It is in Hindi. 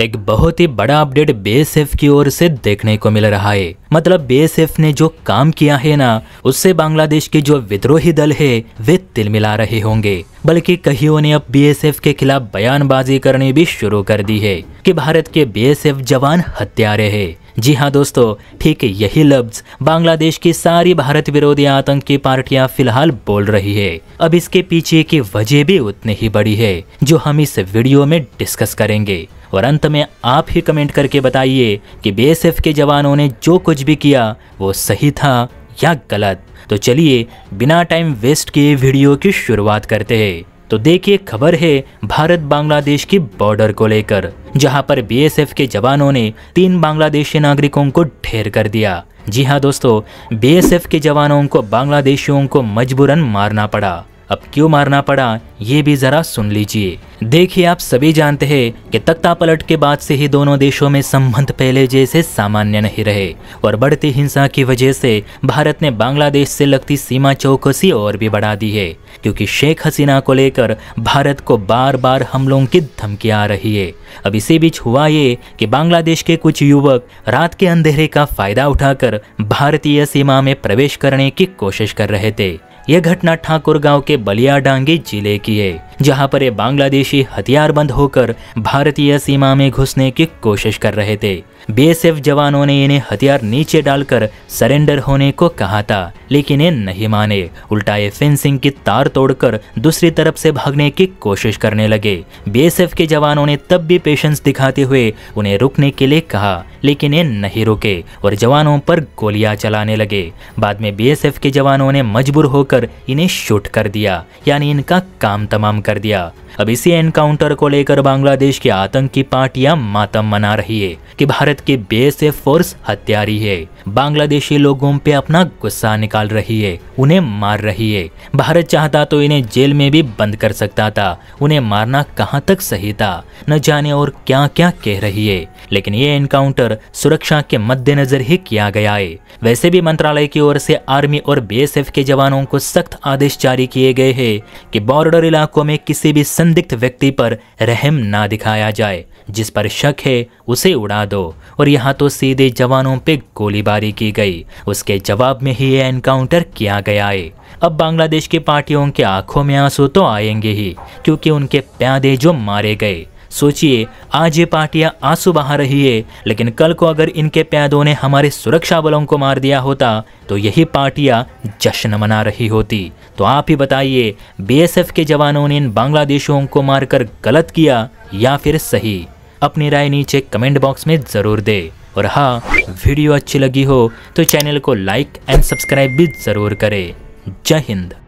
एक बहुत ही बड़ा अपडेट एफ की ओर से देखने को मिल रहा है मतलब एफ ने जो काम किया है ना उससे बांग्लादेश के जो विद्रोही दल है वे तिल मिला रहे होंगे बल्कि कहियों ने अब बीएसएफ के खिलाफ बयानबाजी करनी भी शुरू कर दी है कि भारत के बीएसएफ जवान हत्यारे हैं जी हाँ दोस्तों ठीक यही लफ्ज बांग्लादेश की सारी भारत विरोधी आतंकी पार्टियां फिलहाल बोल रही है अब इसके पीछे की वजह भी उतनी ही बड़ी है जो हम इस वीडियो में डिस्कस करेंगे और अंत में आप ही कमेंट करके बताइए कि बीएसएफ के जवानों ने जो कुछ भी किया वो सही था या गलत तो चलिए बिना टाइम वेस्ट किए वीडियो की शुरुआत करते हैं तो देखिए खबर है भारत बांग्लादेश की बॉर्डर को लेकर जहां पर बीएसएफ के जवानों ने तीन बांग्लादेशी नागरिकों को ढेर कर दिया जी हाँ दोस्तों बीएसएफ के जवानों को बांग्लादेशियों को मजबूरन मारना पड़ा अब क्यों मारना पड़ा ये भी जरा सुन लीजिए देखिए आप सभी जानते हैं कि तख्ता पलट के बाद से ही दोनों देशों में संबंध पहले जैसे सामान्य नहीं रहे और बढ़ती हिंसा की वजह से भारत ने बांग्लादेश से लगती सीमा चौकसी और भी बढ़ा दी है क्योंकि शेख हसीना को लेकर भारत को बार बार हमलों की धमकी आ रही है अब इसी बीच हुआ ये कि बांग्लादेश के कुछ युवक रात के अंधेरे का फायदा उठाकर भारतीय सीमा में प्रवेश करने की कोशिश कर रहे थे यह घटना ठाकुर गांव के बलियाडांगी जिले की है जहां पर ये बांग्लादेशी हथियारबंद होकर भारतीय सीमा में घुसने की कोशिश कर रहे थे बीएसएफ जवानों ने इन्हें हथियार नीचे डालकर सरेंडर होने को कहा था लेकिन ये नहीं माने उल्टा ये फेंसिंग की तार तोड़कर दूसरी तरफ से भागने की कोशिश करने लगे बीएसएफ के जवानों ने तब भी पेशेंस दिखाते हुए उन्हें रुकने के लिए कहा लेकिन ये नहीं रुके और जवानों पर गोलियां चलाने लगे बाद में बीएसएफ के जवानों ने मजबूर होकर इन्हें शूट कर दिया यानी इनका काम तमाम कर दिया अब इसी एनकाउंटर को लेकर बांग्लादेश की आतंकी पार्टियां मातम मना रही है कि भारत भारत की बीएसएफ फोर्स हत्यारी है बांग्लादेशी लोगों पे अपना गुस्सा निकाल रही है उन्हें मार रही है भारत चाहता तो इन्हें जेल में भी बंद कर सकता था उन्हें मारना कहाँ तक सही था न जाने और क्या क्या कह रही है लेकिन ये एनकाउंटर सुरक्षा के मद्देनजर ही किया गया है वैसे भी मंत्रालय की ओर से आर्मी और बी के जवानों को सख्त आदेश जारी किए गए है की बॉर्डर इलाकों में किसी भी संदिग्ध व्यक्ति पर रहम ना दिखाया जाए जिस पर शक है उसे उड़ा दो और यहाँ तो सीधे जवानों पे गोलीबारी की गई उसके जवाब में ही ये एनकाउंटर किया गया है अब बांग्लादेश की पार्टियों के आंखों में आंसू तो आएंगे ही क्योंकि उनके प्यादे जो मारे गए सोचिए आज ये पार्टियां आंसू बहा रही है लेकिन कल को अगर इनके प्यादों ने हमारे सुरक्षा बलों को मार दिया होता तो यही पार्टियां जश्न मना रही होती तो आप ही बताइए बीएसएफ के जवानों ने इन बांग्लादेशियों को मारकर गलत किया या फिर सही अपनी राय नीचे कमेंट बॉक्स में ज़रूर दे और हाँ वीडियो अच्छी लगी हो तो चैनल को लाइक एंड सब्सक्राइब भी ज़रूर करें जय हिंद